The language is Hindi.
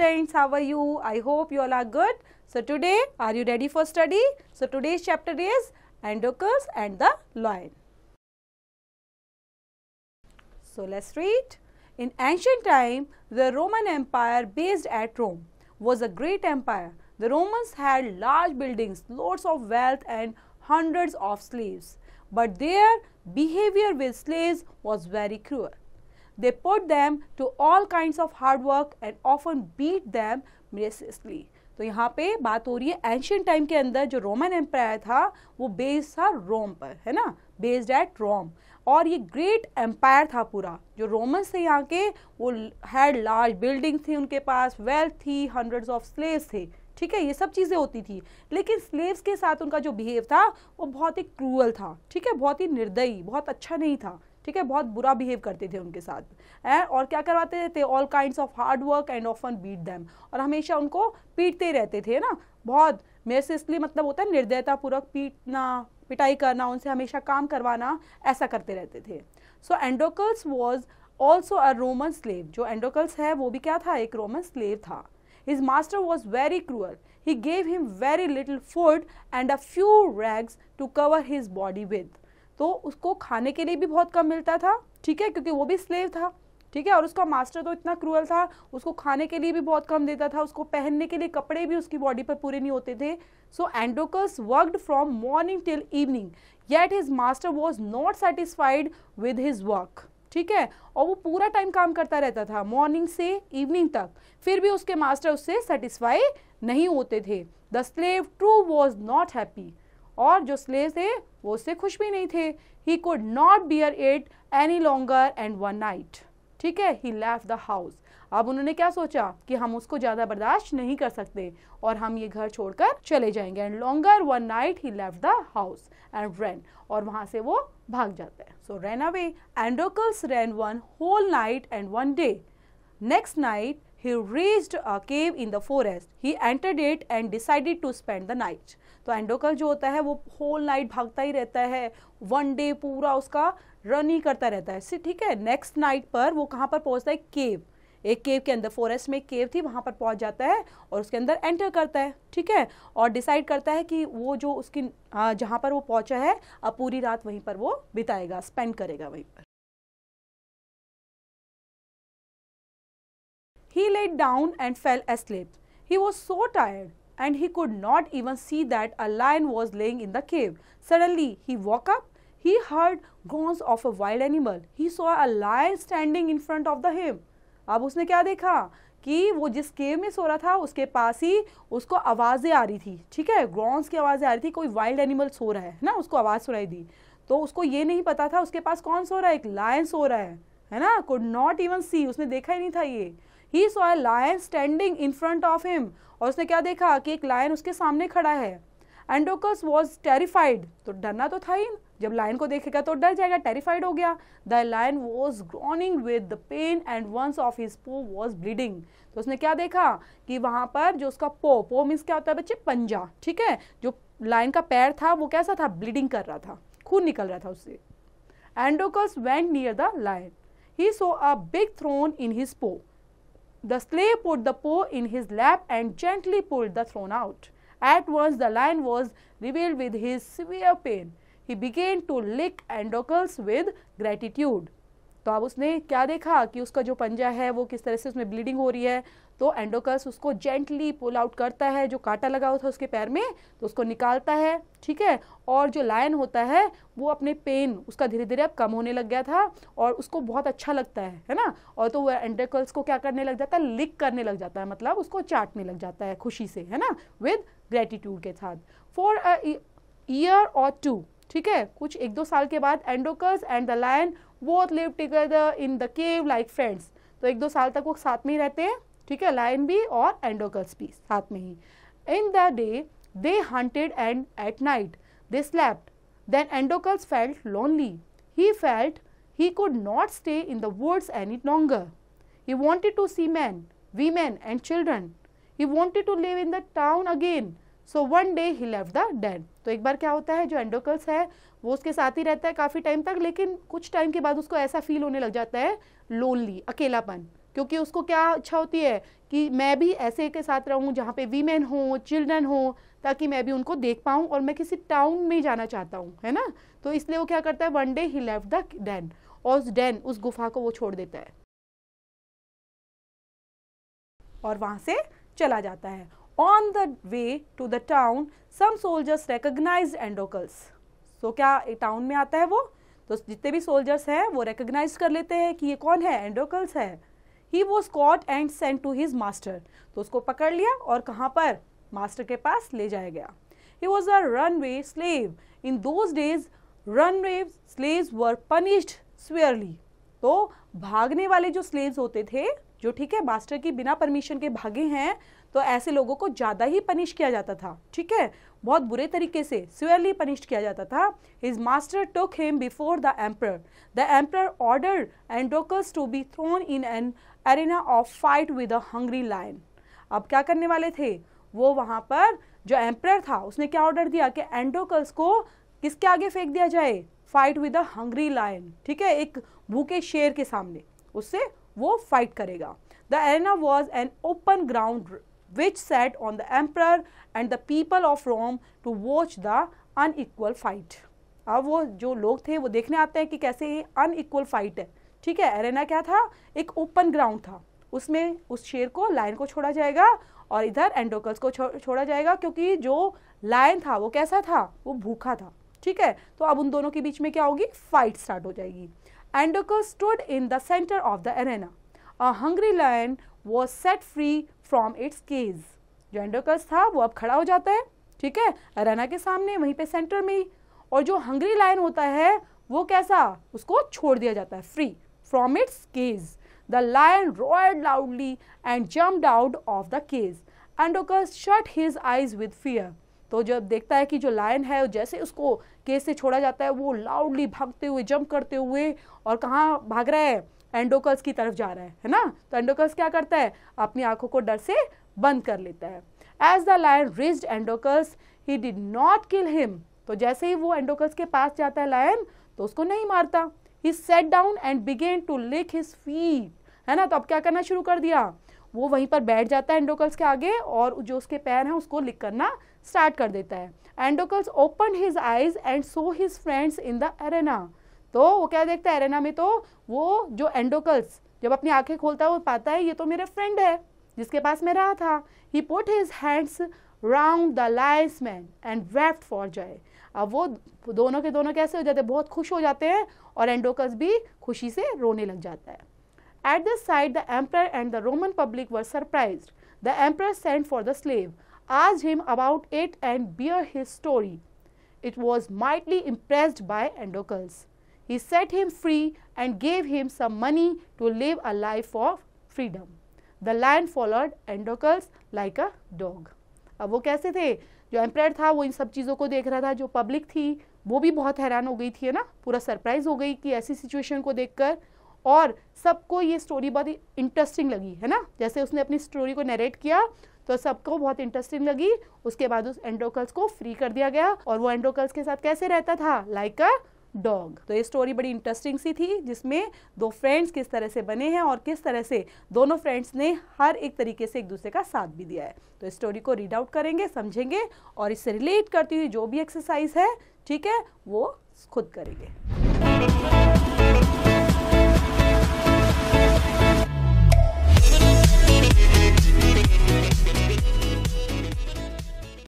students, how are you? I hope you all are good. So today, are you ready for study? So today's chapter is Endocarps and the Lion. So let's read. In ancient time, the Roman Empire based at Rome was a great empire. The Romans had large buildings, loads of wealth and hundreds of slaves. But their behavior with slaves was very cruel. They put them to all kinds of hard work and often beat them mercilessly. तो यहाँ पे बात हो रही है एंशियंट टाइम के अंदर जो रोमन एम्पायर था वो बेस्ड था रोम पर है ना बेस्ड एट रोम और ये ग्रेट एम्पायर था पूरा जो रोमन्स थे यहाँ के वो हैड लार्ज बिल्डिंग थी उनके पास वेल्थ थी हंड्रेड ऑफ स्लेव्स थे ठीक है ये सब चीज़ें होती थी लेकिन स्लेव्स के साथ उनका जो बिहेव था वो बहुत ही क्रूअल था ठीक है बहुत ही निर्दयी बहुत अच्छा नहीं था ठीक है बहुत बुरा बिहेव करते थे उनके साथ ए और क्या करवाते थे all kind of hard work and often beat them और हमेशा उनको पीटते रहते थे ना बहुत मेरे से इसलिए मतलब होता है निर्दयतापूर्वक पीटना पिटाई करना उनसे हमेशा काम करवाना ऐसा करते रहते थे so Androcles was also a Roman slave जो एंडोकल्स है वो भी क्या था एक रोमन स्लेव था his master was very cruel he gave him very little food and a few rags to cover his body with तो उसको खाने के लिए भी बहुत कम मिलता था ठीक है क्योंकि वो भी स्लेव था ठीक है और उसका मास्टर तो इतना क्रूअल था उसको खाने के लिए भी बहुत कम देता था उसको पहनने के लिए कपड़े भी उसकी बॉडी पर पूरे नहीं होते थे so Androcles worked from morning till evening yet his master was not satisfied with his work ठीक है और वो पूरा टाइम काम करता रहता था मॉर्निंग से इवनिंग तक फिर भी उसके मास्टर उससे सेटिस्फाई नहीं होते थे the slave true was not happy और जो स्लेव थे वो उससे खुश भी नहीं थे he could not bear it any longer and one night ठीक है ही लेफ द हाउस अब उन्होंने क्या सोचा कि हम उसको ज़्यादा बर्दाश्त नहीं कर सकते और हम ये घर छोड़कर चले जाएंगे and longer one night he left the house and ran और वहाँ से वो भाग जाता है so ran away Androcles ran one whole night and one day next night he reached a cave in the forest he entered it and decided to spend the night तो एंडोकल जो होता है वो होल नाइट भागता ही रहता है वन डे पूरा उसका रन ही करता रहता है ठीक है नेक्स्ट नाइट पर वो कहाँ पर पहुँचता है केव एक केव के अंदर फॉरेस्ट में केव थी वहाँ पर पहुँच जाता है और उसके अंदर एंटर करता है ठीक है और डिसाइड करता है कि वो जो उसकी हाँ, जहाँ पर वो पहुँचा है अब पूरी रात वहीं पर वो बिताएगा स्पेंड करेगा वहीं पर he lay down and fell asleep. He was so tired and he could not even see that a lion was laying in the cave. Suddenly, he woke up. He heard groans of a wild animal. He saw a lion standing in front of the him. अब उसने क्या देखा कि वो जिस केव में सो रहा था उसके पास ही उसको आवाज़ें आ रही थी ठीक है ग्रॉन्स की आवाज़ें आ रही थी कोई वाइल्ड एनिमल सो रहा है ना उसको आवाज़ सुनाई दी तो उसको ये नहीं पता था उसके पास कौन सो रहा है एक लायन सो रहा है है ना कुड नॉट इवन सी उसने देखा ही नहीं था ये he saw a lion standing in front of him और उसने क्या देखा कि एक लायन उसके सामने खड़ा है एंडोकस वॉज टेरिफाइड तो डरना तो था ही जब लायन को देखेगा तो डर जाएगा टेरिफाइड हो गया the lion was groaning with the pain and ones of his paw was bleeding तो उसने क्या देखा कि वहाँ पर जो उसका पो पो मीन्स क्या होता है बच्चे पंजा ठीक है जो लायन का पैर था वो कैसा था ब्लीडिंग कर रहा था खून निकल रहा था उससे Androcles went near the lion he saw a big thorn in his paw The slave put the paw in his lap and gently pulled the throne out. At once the lion was revealed with his severe pain. He began to lick Andocles with gratitude. तो अब उसने क्या देखा कि उसका जो पंजा है वो किस तरह से उसमें ब्लीडिंग हो रही है तो एंडोकस उसको जेंटली पुल आउट करता है जो कांटा लगा हुआ था उसके पैर में तो उसको निकालता है ठीक है और जो लायन होता है वो अपने पेन उसका धीरे धीरे अब कम होने लग गया था और उसको बहुत अच्छा लगता है है ना और तो वह एंडोकस को क्या करने लग जाता है लिक करने लग जाता है मतलब उसको चाटने लग जाता है खुशी से है ना विद ग्रेटिट्यूड के साथ फॉर ईयर और टू ठीक है कुछ एक दो साल के बाद Androcles and the lion both live together in the cave like friends तो एक दो साल तक वो साथ में ही रहते हैं ठीक है लायन भी और एंडोकस भी साथ में ही in the day they hunted and at night they slept then Androcles felt lonely he felt he could not stay in the woods any longer he wanted to see men women and children he wanted to live in the town again so one day he लेव द डेन तो एक बार क्या होता है जो एंडोकल्स है वो उसके साथ ही रहता है काफ़ी टाइम तक लेकिन कुछ टाइम के बाद उसको ऐसा फील होने लग जाता है लोनली अकेलापन क्योंकि उसको क्या अच्छा होती है कि मैं भी ऐसे के साथ रहूं जहाँ पे वीमेन हो चिल्ड्रन हो ताकि मैं भी उनको देख पाऊँ और मैं किसी टाउन में जाना चाहता हूँ है ना तो इसलिए वो क्या करता है वन डे ही लेव द डैन और उस डैन उस गुफा को वो छोड़ देता है और वहाँ से चला जाता है on the way to the town some soldiers recognise Androcles so क्या एक टाउन में आता है वो तो जितने भी सोल्जर्स हैं वो रिकोगनाइज कर लेते हैं कि ये कौन है एंडोकल्स है he was caught and sent to his master तो उसको पकड़ लिया और कहाँ पर मास्टर के पास ले जाया गया he was a runaway slave in those days runaway slave were punished severely तो भागने वाले जो स्लेव्स होते थे जो ठीक है मास्टर की बिना परमिशन के भागे हैं तो ऐसे लोगों को ज़्यादा ही पनिश किया जाता था ठीक है बहुत बुरे तरीके से सिवियरली पनिश किया जाता था his master took him before the emperor the emperor ordered Androcles to be thrown in an arena of fight with a hungry lion अब क्या करने वाले थे वो वहाँ पर जो एम्पर था उसने क्या ऑर्डर दिया कि एंडोकस को किसके आगे फेंक दिया जाए fight with a hungry lion ठीक है एक भूखे शेर के सामने उससे वो फाइट करेगा the arena was an open ground which sat on the emperor and the people of Rome to watch the unequal fight. अब वो जो लोग थे वो देखने आते हैं कि कैसे ये अनइक्वल फाइट है ठीक है एरेना क्या था एक ओपन ग्राउंड था उसमें उस शेर को लायन को छोड़ा जाएगा और इधर एंडोकल्स को छो, छोड़ा जाएगा क्योंकि जो लायन था वो कैसा था वो भूखा था ठीक है तो अब उन दोनों के बीच में क्या होगी फाइट स्टार्ट हो जाएगी Androcles stood in the centre of the arena a hungry lion was set free from its cage जो एंडोकस था वो अब खड़ा हो जाता है ठीक है अराना के सामने वहीं पे सेंटर में और जो हंगरी लाइन होता है वो कैसा उसको छोड़ दिया जाता है free from its cage the lion roared loudly and jump out of the cage Androcles shut his eyes with fear तो जब देखता है कि जो लायन है जैसे उसको केस से छोड़ा जाता है वो लाउडली भागते हुए जंप करते हुए और कहाँ भाग रहा है एंडोकल्स की तरफ जा रहा है है ना तो एंडोकल्स क्या करता है अपनी आंखों को डर से बंद कर लेता है as the lion reached Androcles he did not kill him तो जैसे ही वो एंडोकल्स के पास जाता है लायन तो उसको नहीं मारता he sat down and began to lick his feet है ना तो अब क्या करना शुरू कर दिया वो वहीं पर बैठ जाता है एंडोकल्स के आगे और जो उसके पैर हैं उसको लिक करना स्टार्ट कर देता है Androcles open his eyes and saw his friends in the arena तो वो क्या देखता है एरेना में तो वो जो एंडोकल्स जब अपनी आंखें खोलता है वो पाता है ये तो मेरा फ्रेंड है जिसके पास मैं रहा था he put his hands round the lion's mane and wept for joy अब वो दोनों के दोनों कैसे हो जाते हैं बहुत खुश हो जाते हैं और एंडोकस भी खुशी से रोने लग जाता है at the side the emperor and the Roman public were surprise the emperor send for the slave आज him about it and hear his story it was mightily impressed by Androcles He set him free and gave him some money to live a life of freedom. The lion followed endocles like a dog. ab wo kaise the jo emperor tha wo in sab cheezon ko dekh raha tha jo public thi wo bhi bahut hairan ho gayi thi है ना पूरा सरप्राइज हो गई कि ऐसी सिचुएशन को देखकर और सबको ये स्टोरी बहुत इंटरेस्टिंग लगी है ना जैसे उसने अपनी स्टोरी को नरेट किया तो सबको बहुत इंटरेस्टिंग लगी उसके बाद उस एंडोकल्स को फ्री कर दिया गया और वो एंडोकल्स के साथ कैसे रहता था लाइक अ डॉग तो ये स्टोरी बड़ी इंटरेस्टिंग सी थी जिसमें दो फ्रेंड्स किस तरह से बने हैं और किस तरह से दोनों फ्रेंड्स ने हर एक तरीके से एक दूसरे का साथ भी दिया है तो इस स्टोरी को रीड आउट करेंगे समझेंगे और इससे रिलेट करती हुई जो भी एक्सरसाइज है ठीक है वो खुद करेंगे